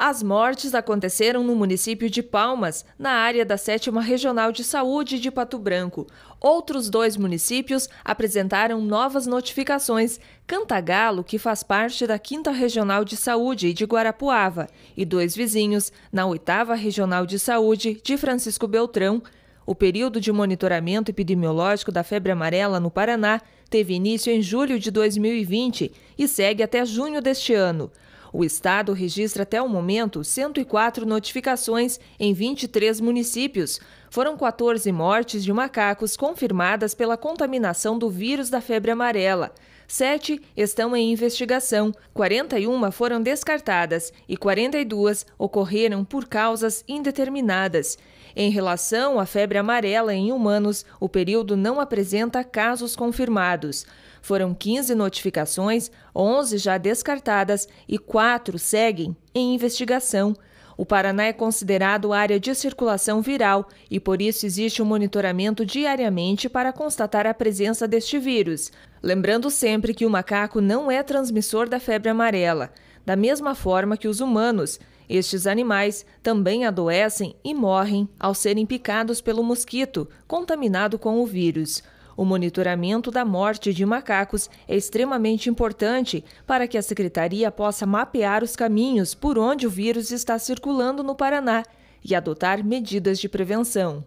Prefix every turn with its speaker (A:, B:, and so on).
A: As mortes aconteceram no município de Palmas, na área da 7 Regional de Saúde de Pato Branco. Outros dois municípios apresentaram novas notificações: Cantagalo, que faz parte da 5 Regional de Saúde de Guarapuava, e dois vizinhos, na 8 Regional de Saúde de Francisco Beltrão, o período de monitoramento epidemiológico da febre amarela no Paraná teve início em julho de 2020 e segue até junho deste ano. O estado registra até o momento 104 notificações em 23 municípios. Foram 14 mortes de macacos confirmadas pela contaminação do vírus da febre amarela. Sete estão em investigação, 41 foram descartadas e 42 ocorreram por causas indeterminadas. Em relação à febre amarela em humanos, o período não apresenta casos confirmados. Foram 15 notificações, 11 já descartadas e 4 seguem em investigação. O Paraná é considerado área de circulação viral e por isso existe um monitoramento diariamente para constatar a presença deste vírus. Lembrando sempre que o macaco não é transmissor da febre amarela, da mesma forma que os humanos. Estes animais também adoecem e morrem ao serem picados pelo mosquito contaminado com o vírus. O monitoramento da morte de macacos é extremamente importante para que a secretaria possa mapear os caminhos por onde o vírus está circulando no Paraná e adotar medidas de prevenção.